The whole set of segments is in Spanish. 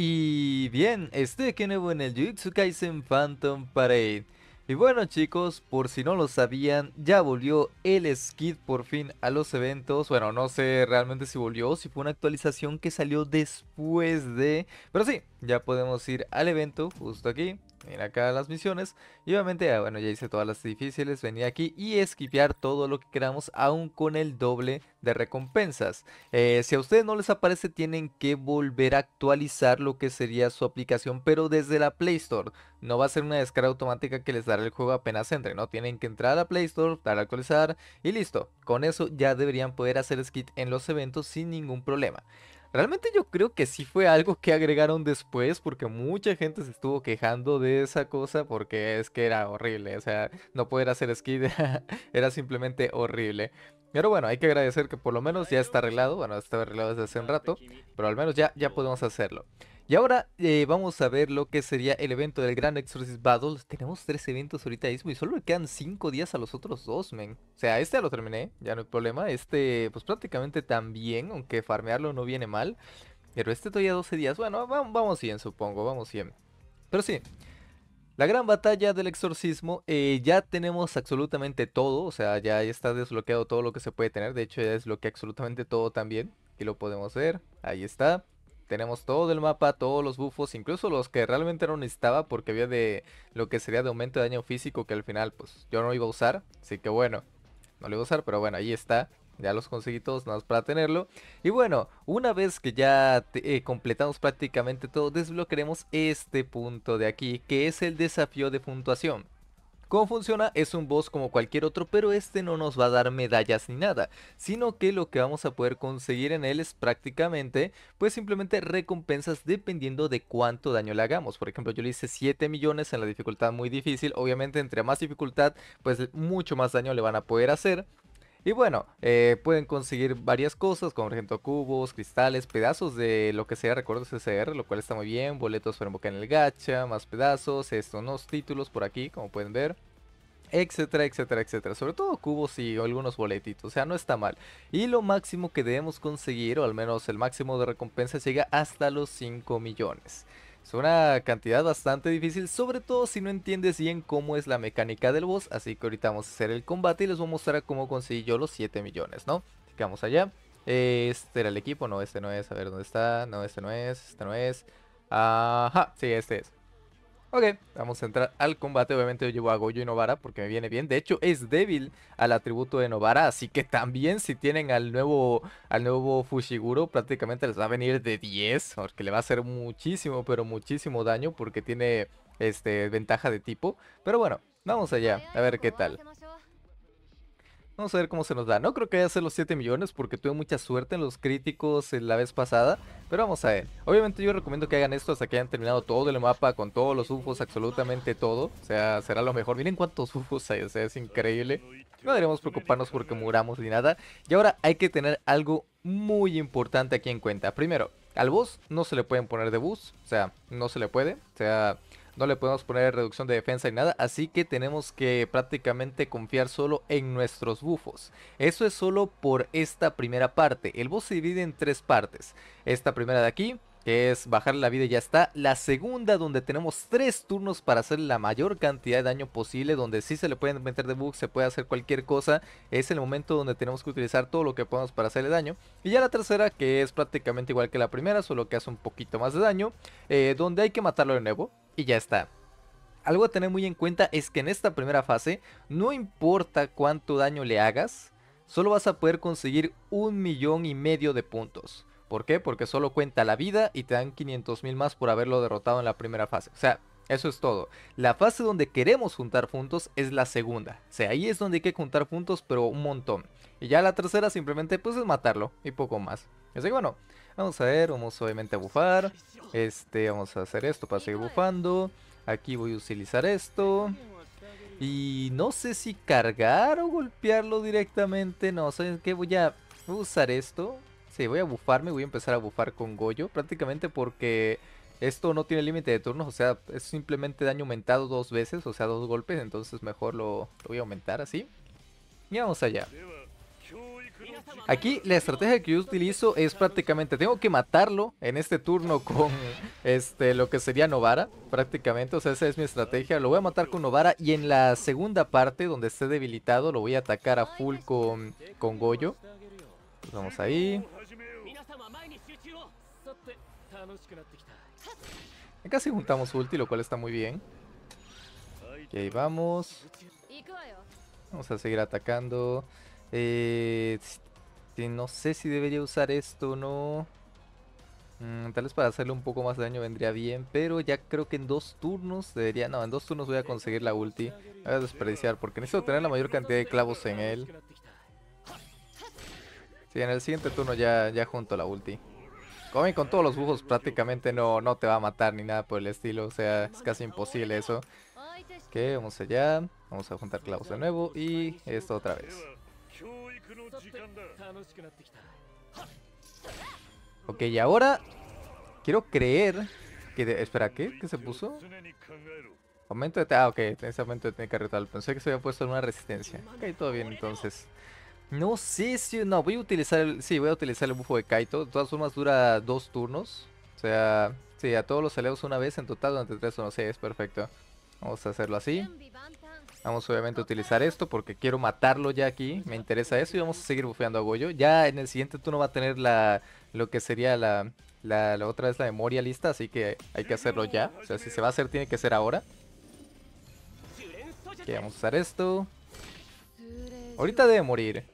Y bien, estoy aquí nuevo en el Jujutsu Kaisen Phantom Parade. Y bueno chicos, por si no lo sabían, ya volvió el Skid por fin a los eventos. Bueno, no sé realmente si volvió, si fue una actualización que salió después de... Pero sí, ya podemos ir al evento, justo aquí venir acá las misiones. Y obviamente, ah, bueno, ya hice todas las difíciles, venir aquí y esquipear todo lo que queramos, aún con el doble de recompensas. Eh, si a ustedes no les aparece, tienen que volver a actualizar lo que sería su aplicación, pero desde la Play Store. No va a ser una descarga automática que les dará el juego apenas entre, ¿no? Tienen que entrar a la Play Store, dar a actualizar y listo. Con eso ya deberían poder hacer skit en los eventos sin ningún problema. Realmente yo creo que sí fue algo que agregaron después porque mucha gente se estuvo quejando de esa cosa porque es que era horrible, o sea, no poder hacer esquí era simplemente horrible. Pero bueno, hay que agradecer que por lo menos ya está arreglado, bueno, estaba arreglado desde hace un rato, pero al menos ya, ya podemos hacerlo. Y ahora eh, vamos a ver lo que sería el evento del Gran Exorcist Battle. Tenemos tres eventos ahorita mismo y solo le quedan cinco días a los otros dos, men. O sea, este ya lo terminé, ya no hay problema. Este, pues prácticamente también, aunque farmearlo no viene mal. Pero este todavía 12 días. Bueno, vamos bien, supongo, vamos bien. Pero sí, la gran batalla del exorcismo, eh, ya tenemos absolutamente todo, o sea, ya está desbloqueado todo lo que se puede tener, de hecho ya desbloqueé absolutamente todo también, aquí lo podemos ver, ahí está. Tenemos todo el mapa, todos los buffos, incluso los que realmente no necesitaba porque había de lo que sería de aumento de daño físico que al final pues yo no iba a usar. Así que bueno, no lo iba a usar, pero bueno, ahí está. Ya los conseguí todos nada más para tenerlo. Y bueno, una vez que ya eh, completamos prácticamente todo, desbloquearemos este punto de aquí, que es el desafío de puntuación. ¿Cómo funciona? Es un boss como cualquier otro, pero este no nos va a dar medallas ni nada, sino que lo que vamos a poder conseguir en él es prácticamente, pues simplemente recompensas dependiendo de cuánto daño le hagamos. Por ejemplo, yo le hice 7 millones en la dificultad muy difícil, obviamente entre más dificultad, pues mucho más daño le van a poder hacer. Y bueno, eh, pueden conseguir varias cosas, como por ejemplo cubos, cristales, pedazos de lo que sea recuerdos SR, lo cual está muy bien, boletos para invocar en el gacha, más pedazos, estos unos títulos por aquí, como pueden ver. Etcétera, etcétera, etcétera. Sobre todo cubos y algunos boletitos. O sea, no está mal. Y lo máximo que debemos conseguir, o al menos el máximo de recompensa, llega hasta los 5 millones. Es una cantidad bastante difícil, sobre todo si no entiendes bien cómo es la mecánica del boss. Así que ahorita vamos a hacer el combate y les voy a mostrar cómo conseguí yo los 7 millones, ¿no? Así allá. Este era el equipo, no, este no es, a ver dónde está, no, este no es, este no es. Ajá, sí, este es. Ok, vamos a entrar al combate. Obviamente yo llevo a Goyo y Novara porque me viene bien. De hecho, es débil al atributo de Novara. Así que también si tienen al nuevo, al nuevo Fushiguro, prácticamente les va a venir de 10. Porque le va a hacer muchísimo, pero muchísimo daño porque tiene este, ventaja de tipo. Pero bueno, vamos allá a ver qué tal. Vamos a ver cómo se nos da. No creo que haya los 7 millones porque tuve mucha suerte en los críticos eh, la vez pasada. Pero vamos a ver. Obviamente yo recomiendo que hagan esto hasta que hayan terminado todo el mapa con todos los UFOs, absolutamente todo. O sea, será lo mejor. Miren cuántos UFOs hay, o sea, es increíble. No deberíamos preocuparnos porque muramos ni nada. Y ahora hay que tener algo muy importante aquí en cuenta. Primero, al boss no se le pueden poner de bus, o sea, no se le puede. O sea, no le podemos poner reducción de defensa ni nada. Así que tenemos que prácticamente confiar solo en nuestros bufos. Eso es solo por esta primera parte. El boss se divide en tres partes. Esta primera de aquí, que es bajar la vida y ya está. La segunda, donde tenemos tres turnos para hacer la mayor cantidad de daño posible, donde sí se le pueden meter debugs, se puede hacer cualquier cosa. Es el momento donde tenemos que utilizar todo lo que podamos para hacerle daño. Y ya la tercera, que es prácticamente igual que la primera, solo que hace un poquito más de daño, eh, donde hay que matarlo de nuevo y ya está. Algo a tener muy en cuenta es que en esta primera fase, no importa cuánto daño le hagas, solo vas a poder conseguir un millón y medio de puntos. ¿Por qué? Porque solo cuenta la vida y te dan 500 mil más por haberlo derrotado en la primera fase. O sea, eso es todo. La fase donde queremos juntar puntos es la segunda. O sea, ahí es donde hay que juntar puntos, pero un montón. Y ya la tercera simplemente pues es matarlo y poco más. Así que bueno, Vamos a ver, vamos obviamente a bufar. Este, vamos a hacer esto para seguir bufando. Aquí voy a utilizar esto. Y no sé si cargar o golpearlo directamente. No, ¿saben qué? Voy a usar esto. Sí, voy a bufarme. Voy a empezar a bufar con Goyo. Prácticamente porque esto no tiene límite de turnos. O sea, es simplemente daño aumentado dos veces. O sea, dos golpes. Entonces mejor lo voy a aumentar así. Y vamos allá. Aquí la estrategia que yo utilizo es prácticamente, tengo que matarlo en este turno con este lo que sería Novara, prácticamente, o sea, esa es mi estrategia, lo voy a matar con Novara y en la segunda parte donde esté debilitado lo voy a atacar a full con, con Goyo. Pues vamos ahí. Acá sí juntamos ulti, lo cual está muy bien. Y ahí vamos. Vamos a seguir atacando. Eh, este, no sé si debería usar esto o no. Mm, tal vez para hacerle un poco más de daño vendría bien, pero ya creo que en dos turnos debería... No, en dos turnos voy a conseguir la ulti. Voy a desperdiciar porque necesito tener la mayor cantidad de clavos en él. Sí, en el siguiente turno ya, ya junto la ulti. Comen con todos los bujos prácticamente no, no te va a matar ni nada por el estilo, o sea, es casi imposible eso. Ok, vamos allá, vamos a juntar clavos de nuevo y esto otra vez. Ok, y ahora quiero creer que... Espera, ¿qué? ¿Qué se puso? Aumento de... Ah, ok, ese momento de que Pensé que se había puesto en una resistencia. Ok, todo bien entonces. No sé si... no, voy a utilizar el... Sí, voy a utilizar el bufo de Kaito. De todas formas dura dos turnos. O sea, sí, a todos los aliados una vez en total durante tres o no sé es perfecto. Vamos a hacerlo así. Vamos obviamente a utilizar esto porque quiero matarlo ya aquí. Me interesa eso y vamos a seguir bufeando a Goyo. Ya en el siguiente tú no va a tener la lo que sería la, la, la otra vez la memoria lista, así que hay que hacerlo ya. O sea, si se va a hacer, tiene que ser ahora. Ok, vamos a usar esto. Ahorita debe morir.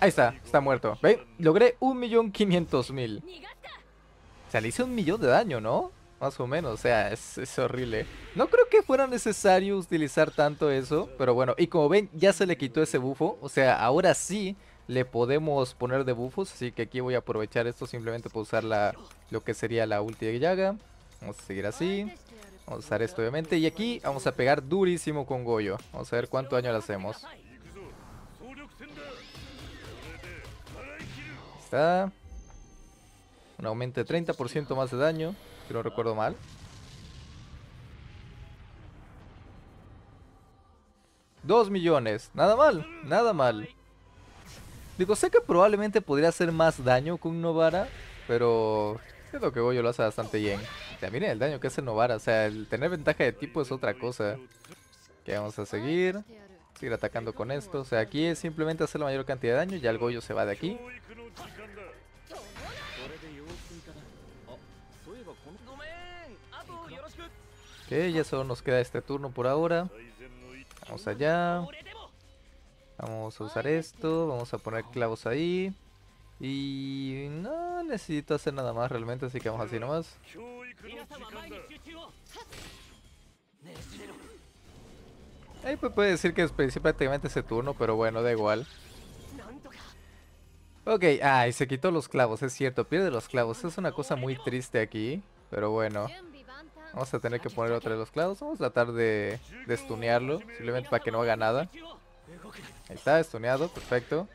Ahí está, está muerto. ¿Ve? Logré 1.500.000. O sea, le hice un millón de daño, ¿no? más o menos, o sea, es, horrible. No creo que fuera necesario utilizar tanto eso, pero bueno, y como ven, ya se le quitó ese bufo, o sea, ahora sí le podemos poner de bufos, así que aquí voy a aprovechar esto simplemente para usar la, lo que sería la ulti de Vamos a seguir así, vamos a usar esto obviamente, y aquí vamos a pegar durísimo con Goyo, vamos a ver cuánto daño le hacemos. Está... Un aumento de 30% más de daño, si no recuerdo mal. Dos millones, nada mal, nada mal. Digo, sé que probablemente podría hacer más daño con Novara, pero Creo que Goyo lo hace bastante bien. También el daño que hace Novara, o sea, el tener ventaja de tipo es otra cosa. Que vamos a seguir, seguir atacando con esto. O sea, aquí es simplemente hacer la mayor cantidad de daño, ya el Goyo se va de aquí. ya solo nos queda este turno por ahora. Vamos allá. Vamos a usar esto, vamos a poner clavos ahí. Y no necesito hacer nada más realmente, así que vamos así nomás. Ahí pues puede decir que es prácticamente ese turno, pero bueno, da igual. Ok, ay, se quitó los clavos, es cierto, pierde los clavos, es una cosa muy triste aquí, pero bueno. Vamos a tener que poner otra de los clavos. Vamos a tratar de, de Simplemente para que no haga nada. Ahí está, stuneado. Perfecto.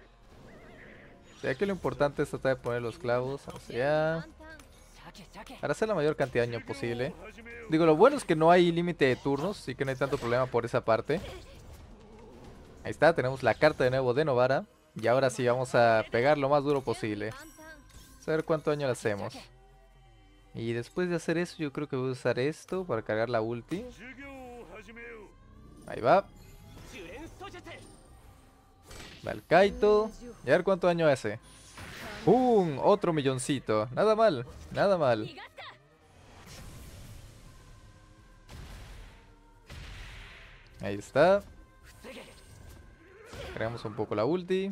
Ya que lo importante es tratar de poner los clavos sea, Para hacer la mayor cantidad de daño posible. Digo, lo bueno es que no hay límite de turnos. Así que no hay tanto problema por esa parte. Ahí está, tenemos la carta de nuevo de Novara. Y ahora sí, vamos a pegar lo más duro posible. A ver cuánto daño le hacemos. Y después de hacer eso yo creo que voy a usar esto para cargar la ulti. Ahí va. Va Kaito. Y a ver cuánto daño hace. ¡Pum! Otro milloncito. Nada mal, nada mal. Ahí está. Cargamos un poco la ulti.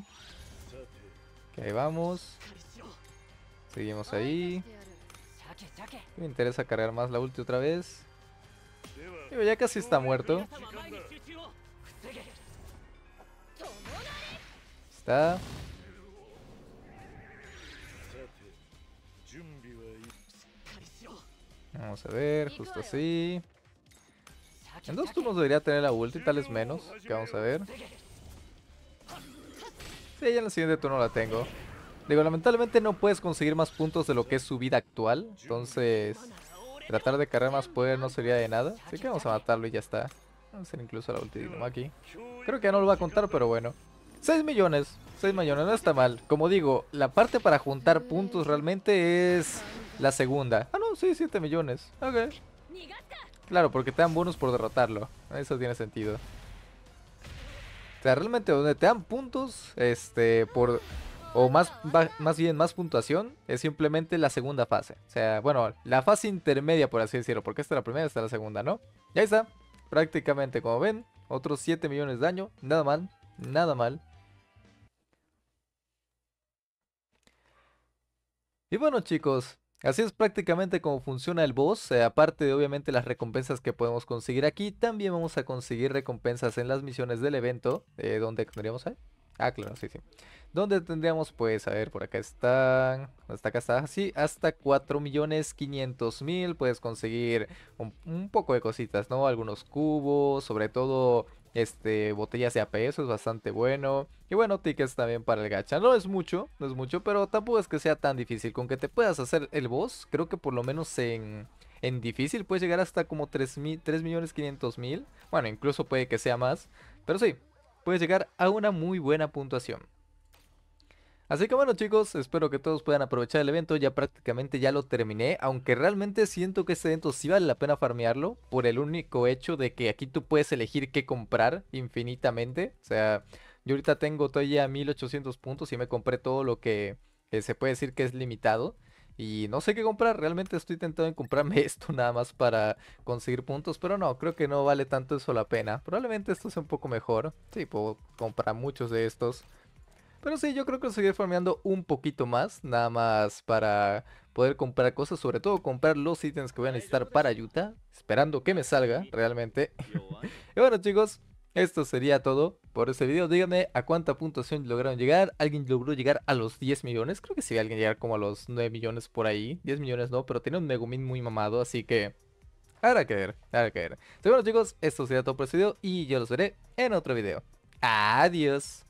Que ahí vamos. Seguimos ahí. Me interesa cargar más la ulti otra vez. ya casi está muerto. Está. Vamos a ver, justo eh. así. En dos turnos debería tener la ulti, tal vez menos. Que vamos a ver. Sí, ya en el siguiente turno la tengo. Digo, lamentablemente no puedes conseguir más puntos de lo que es su vida actual. Entonces, tratar de cargar más poder no sería de nada. Así que vamos a matarlo y ya está. Vamos a hacer incluso la última aquí. Creo que ya no lo va a contar, pero bueno. 6 millones. 6 millones, no está mal. Como digo, la parte para juntar puntos realmente es la segunda. Ah, no, sí, 7 millones. Ok. Claro, porque te dan bonus por derrotarlo. Eso tiene sentido. O sea, realmente donde te dan puntos, este, por o más, más bien más puntuación, es simplemente la segunda fase. O sea, bueno, la fase intermedia, por así decirlo, porque esta es la primera, esta es la segunda, ¿no? ya está, prácticamente, como ven, otros 7 millones de daño, nada mal, nada mal. Y bueno chicos, así es prácticamente como funciona el boss, eh, aparte de obviamente las recompensas que podemos conseguir aquí, también vamos a conseguir recompensas en las misiones del evento, eh, donde tendríamos ahí. Ah, claro, sí, sí. ¿Dónde tendríamos, pues, a ver, por acá están, hasta acá está, sí, hasta 4.500.000 puedes conseguir un, poco de cositas, ¿no? Algunos cubos, sobre todo, este, botellas de AP, eso es bastante bueno. Y bueno, tickets también para el gacha, no es mucho, no es mucho, pero tampoco es que sea tan difícil, con que te puedas hacer el boss, creo que por lo menos en... En difícil puedes llegar hasta como 3.500.000. Bueno, incluso puede que sea más. Pero sí, puedes llegar a una muy buena puntuación. Así que bueno chicos, espero que todos puedan aprovechar el evento, ya prácticamente ya lo terminé, aunque realmente siento que este evento sí vale la pena farmearlo, por el único hecho de que aquí tú puedes elegir qué comprar infinitamente, o sea, yo ahorita tengo todavía 1800 puntos y me compré todo lo que se puede decir que es limitado, y no sé qué comprar, realmente estoy intentando en comprarme esto nada más para conseguir puntos, pero no, creo que no vale tanto eso la pena. Probablemente esto sea un poco mejor, sí, puedo comprar muchos de estos. Pero sí, yo creo que seguiré farmeando un poquito más, nada más para poder comprar cosas, sobre todo comprar los ítems que voy a necesitar para Utah, esperando que me salga realmente. y bueno chicos, esto sería todo por este video. Díganme a cuánta puntuación lograron llegar. ¿Alguien logró llegar a los 10 millones? Creo que sí, alguien llegar como a los 9 millones por ahí. 10 millones no, pero tiene un Megumin muy mamado, así que... Habrá que ver, habrá que ver. bueno chicos, esto sería todo por este video y yo los veré en otro video. Adiós.